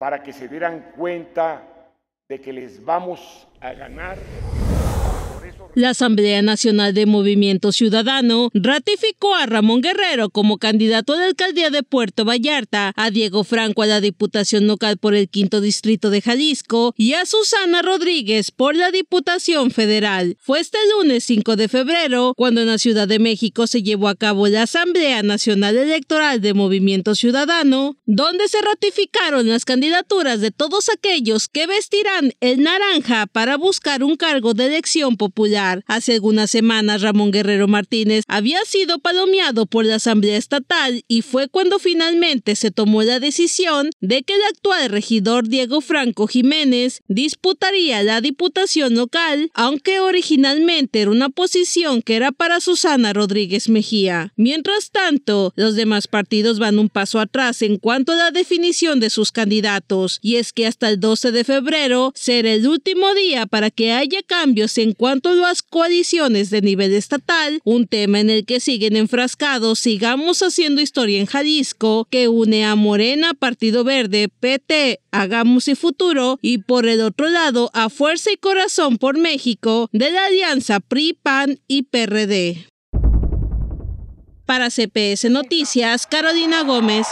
para que se dieran cuenta de que les vamos a ganar. La Asamblea Nacional de Movimiento Ciudadano ratificó a Ramón Guerrero como candidato a la alcaldía de Puerto Vallarta, a Diego Franco a la Diputación Local por el Quinto Distrito de Jalisco y a Susana Rodríguez por la Diputación Federal. Fue este lunes 5 de febrero cuando en la Ciudad de México se llevó a cabo la Asamblea Nacional Electoral de Movimiento Ciudadano, donde se ratificaron las candidaturas de todos aquellos que vestirán el naranja para buscar un cargo de elección popular Hace algunas semanas Ramón Guerrero Martínez había sido palomeado por la Asamblea Estatal y fue cuando finalmente se tomó la decisión de que el actual regidor Diego Franco Jiménez disputaría la diputación local, aunque originalmente era una posición que era para Susana Rodríguez Mejía. Mientras tanto, los demás partidos van un paso atrás en cuanto a la definición de sus candidatos, y es que hasta el 12 de febrero será el último día para que haya cambios en cuanto a lo coaliciones de nivel estatal, un tema en el que siguen enfrascados Sigamos haciendo historia en Jalisco, que une a Morena, Partido Verde, PT, Hagamos y Futuro, y por el otro lado a Fuerza y Corazón por México, de la alianza PRI, PAN y PRD. Para CPS Noticias, Carolina Gómez.